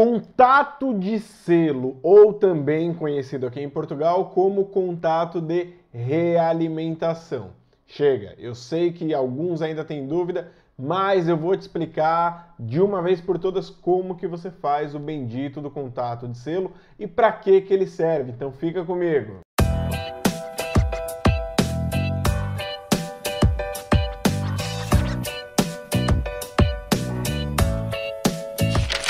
Contato de selo, ou também conhecido aqui em Portugal como contato de realimentação. Chega, eu sei que alguns ainda têm dúvida, mas eu vou te explicar de uma vez por todas como que você faz o bendito do contato de selo e para que que ele serve. Então fica comigo.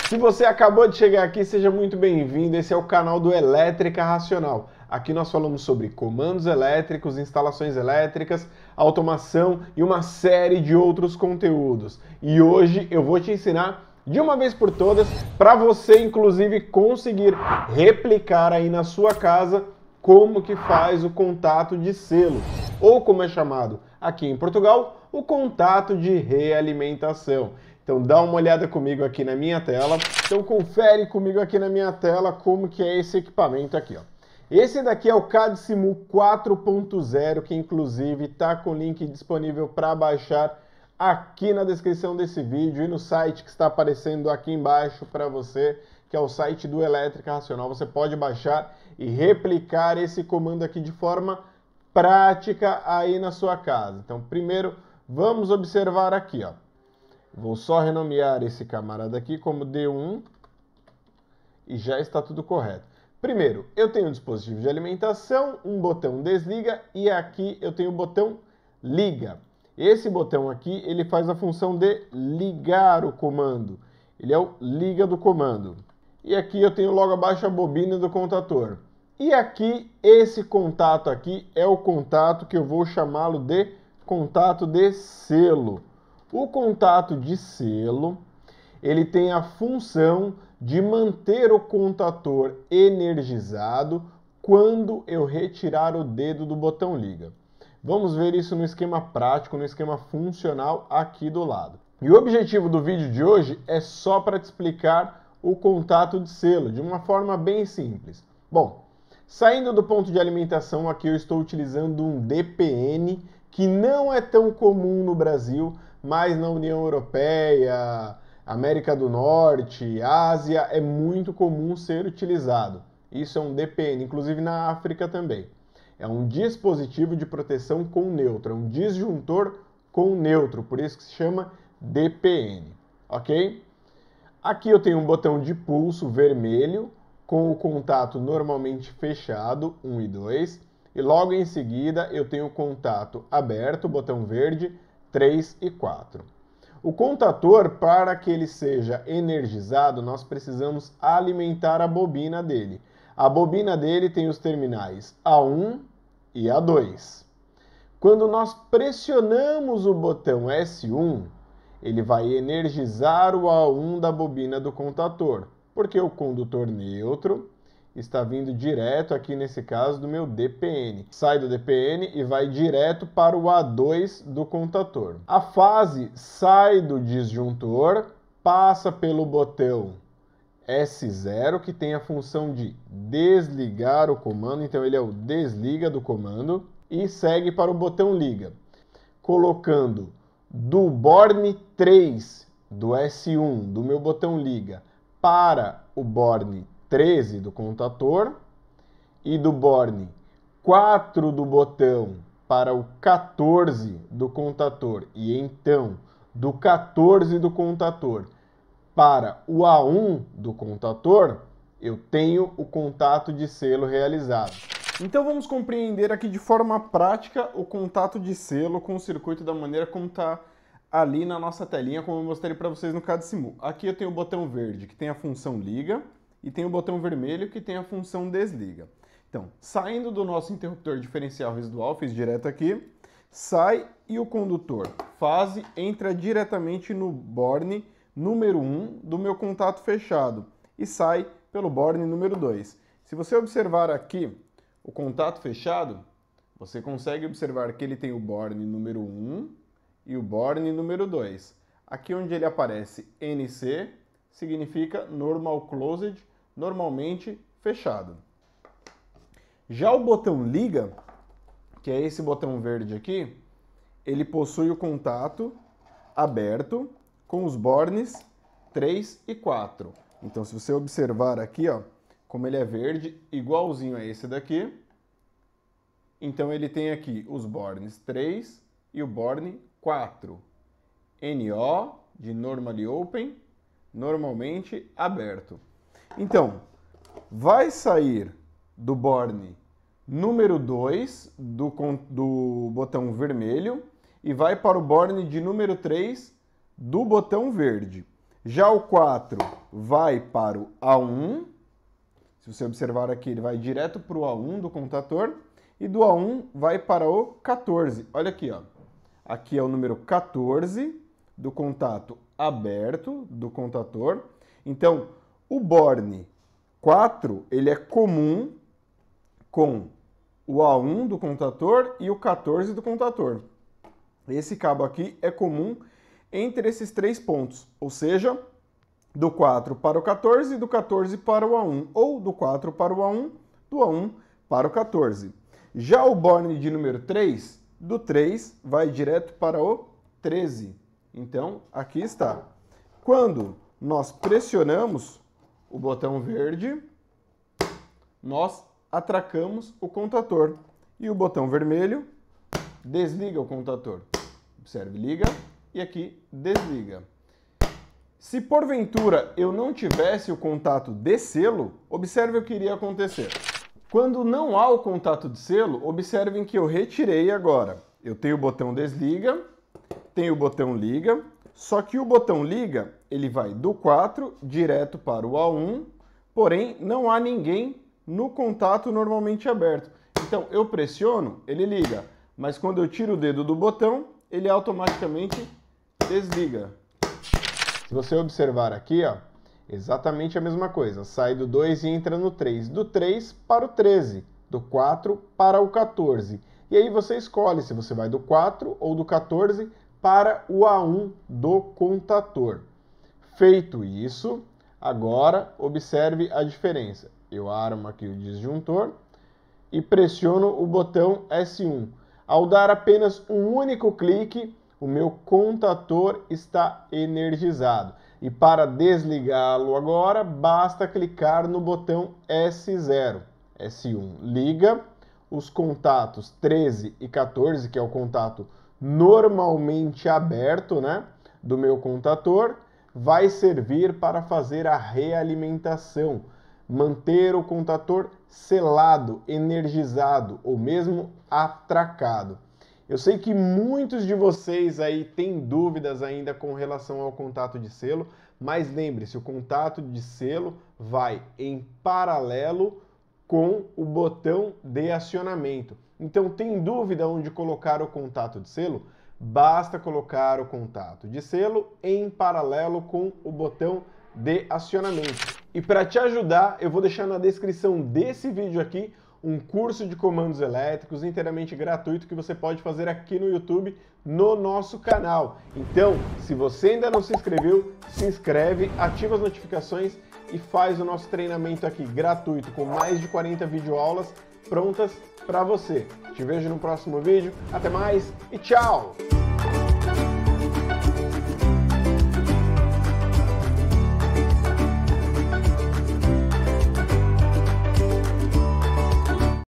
Se você acabou de chegar aqui, seja muito bem-vindo. Esse é o canal do Elétrica Racional. Aqui nós falamos sobre comandos elétricos, instalações elétricas, automação e uma série de outros conteúdos. E hoje eu vou te ensinar de uma vez por todas para você inclusive conseguir replicar aí na sua casa como que faz o contato de selo, ou como é chamado aqui em Portugal, o contato de realimentação. Então dá uma olhada comigo aqui na minha tela. Então confere comigo aqui na minha tela como que é esse equipamento aqui, ó. Esse daqui é o CADSIMU 4.0, que inclusive está com o link disponível para baixar aqui na descrição desse vídeo e no site que está aparecendo aqui embaixo para você, que é o site do Elétrica Racional. Você pode baixar e replicar esse comando aqui de forma prática aí na sua casa. Então, primeiro, vamos observar aqui, ó. Vou só renomear esse camarada aqui como D1 e já está tudo correto. Primeiro, eu tenho um dispositivo de alimentação, um botão desliga e aqui eu tenho o botão liga. Esse botão aqui, ele faz a função de ligar o comando. Ele é o liga do comando. E aqui eu tenho logo abaixo a bobina do contator. E aqui, esse contato aqui é o contato que eu vou chamá-lo de contato de selo. O contato de selo, ele tem a função de manter o contator energizado quando eu retirar o dedo do botão liga. Vamos ver isso no esquema prático, no esquema funcional aqui do lado. E o objetivo do vídeo de hoje é só para te explicar o contato de selo, de uma forma bem simples. Bom, saindo do ponto de alimentação aqui, eu estou utilizando um DPN que não é tão comum no Brasil, mas na União Europeia, América do Norte, Ásia, é muito comum ser utilizado. Isso é um DPN, inclusive na África também. É um dispositivo de proteção com neutro, é um disjuntor com neutro, por isso que se chama DPN, ok? Aqui eu tenho um botão de pulso vermelho com o contato normalmente fechado, 1 e 2, e logo em seguida eu tenho o contato aberto, botão verde, 3 e 4. O contator, para que ele seja energizado, nós precisamos alimentar a bobina dele. A bobina dele tem os terminais A1 e A2. Quando nós pressionamos o botão S1, ele vai energizar o A1 da bobina do contator, porque o condutor neutro está vindo direto aqui nesse caso do meu DPN. Sai do DPN e vai direto para o A2 do contator. A fase sai do disjuntor, passa pelo botão S0 que tem a função de desligar o comando, então ele é o desliga do comando e segue para o botão liga, colocando do borne 3 do S1 do meu botão liga para o borne 13 do contator e do borne 4 do botão para o 14 do contator e então do 14 do contator para o A1 do contator, eu tenho o contato de selo realizado. Então vamos compreender aqui de forma prática o contato de selo com o circuito da maneira como está ali na nossa telinha, como eu mostrei para vocês no CAD Aqui eu tenho o botão verde que tem a função liga, e tem o botão vermelho que tem a função desliga. Então, saindo do nosso interruptor diferencial residual, fiz direto aqui, sai e o condutor fase entra diretamente no borne número 1 do meu contato fechado e sai pelo borne número 2. Se você observar aqui o contato fechado, você consegue observar que ele tem o borne número 1 e o borne número 2. Aqui onde ele aparece NC, significa Normal Closed, normalmente fechado. Já o botão liga, que é esse botão verde aqui, ele possui o contato aberto com os bornes 3 e 4. Então se você observar aqui, ó, como ele é verde, igualzinho a esse daqui, então ele tem aqui os bornes 3 e o borne 4. NO de normally open, normalmente aberto. Então, vai sair do borne número 2 do, do botão vermelho e vai para o borne de número 3 do botão verde. Já o 4 vai para o A1. Se você observar aqui, ele vai direto para o A1 do contator. E do A1 vai para o 14. Olha aqui, ó. Aqui é o número 14 do contato aberto do contator. Então, o borne 4 ele é comum com o A1 do contator e o 14 do contator. Esse cabo aqui é comum entre esses três pontos, ou seja, do 4 para o 14, do 14 para o A1, ou do 4 para o A1, do A1 para o 14. Já o borne de número 3, do 3 vai direto para o 13. Então, aqui está. Quando nós pressionamos o botão verde, nós atracamos o contator. E o botão vermelho desliga o contator. Observe, liga e aqui desliga. Se porventura eu não tivesse o contato de selo, observe o que iria acontecer. Quando não há o contato de selo, observem que eu retirei agora. Eu tenho o botão desliga, tenho o botão liga, só que o botão liga ele vai do 4 direto para o A1, porém não há ninguém no contato normalmente aberto. Então eu pressiono, ele liga, mas quando eu tiro o dedo do botão, ele automaticamente desliga. Se você observar aqui, ó, exatamente a mesma coisa, sai do 2 e entra no 3, do 3 para o 13, do 4 para o 14. E aí você escolhe se você vai do 4 ou do 14 para o A1 do contator. Feito isso, agora observe a diferença. Eu armo aqui o disjuntor e pressiono o botão S1. Ao dar apenas um único clique, o meu contator está energizado. E para desligá-lo agora, basta clicar no botão S0. S1 liga, os contatos 13 e 14, que é o contato normalmente aberto né, do meu contator, vai servir para fazer a realimentação, manter o contator selado, energizado ou mesmo atracado. Eu sei que muitos de vocês aí têm dúvidas ainda com relação ao contato de selo, mas lembre-se, o contato de selo vai em paralelo com o botão de acionamento. Então, tem dúvida onde colocar o contato de selo? basta colocar o contato de selo em paralelo com o botão de acionamento. E para te ajudar, eu vou deixar na descrição desse vídeo aqui um curso de comandos elétricos inteiramente gratuito que você pode fazer aqui no YouTube no nosso canal. Então, se você ainda não se inscreveu, se inscreve, ativa as notificações e faz o nosso treinamento aqui gratuito com mais de 40 videoaulas prontas para você. Te vejo no próximo vídeo, até mais e tchau!